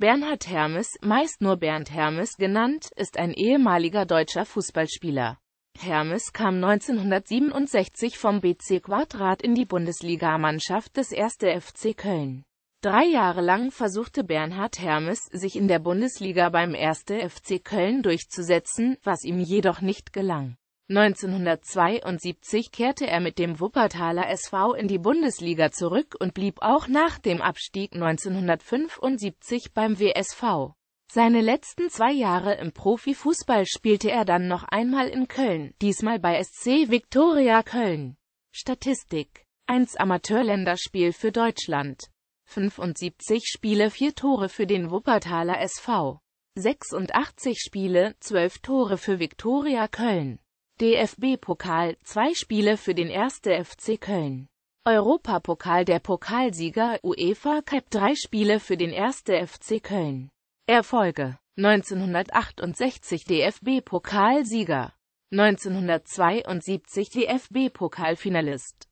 Bernhard Hermes, meist nur Bernd Hermes genannt, ist ein ehemaliger deutscher Fußballspieler. Hermes kam 1967 vom BC Quadrat in die Bundesligamannschaft des 1. FC Köln. Drei Jahre lang versuchte Bernhard Hermes, sich in der Bundesliga beim 1. FC Köln durchzusetzen, was ihm jedoch nicht gelang. 1972 kehrte er mit dem Wuppertaler SV in die Bundesliga zurück und blieb auch nach dem Abstieg 1975 beim WSV. Seine letzten zwei Jahre im Profifußball spielte er dann noch einmal in Köln, diesmal bei SC Viktoria Köln. Statistik 1 Amateurländerspiel für Deutschland 75 Spiele 4 Tore für den Wuppertaler SV 86 Spiele, 12 Tore für Viktoria Köln DFB-Pokal, zwei Spiele für den 1. FC Köln. Europapokal der Pokalsieger UEFA Cup, drei Spiele für den 1. FC Köln. Erfolge 1968 DFB-Pokalsieger 1972 DFB-Pokalfinalist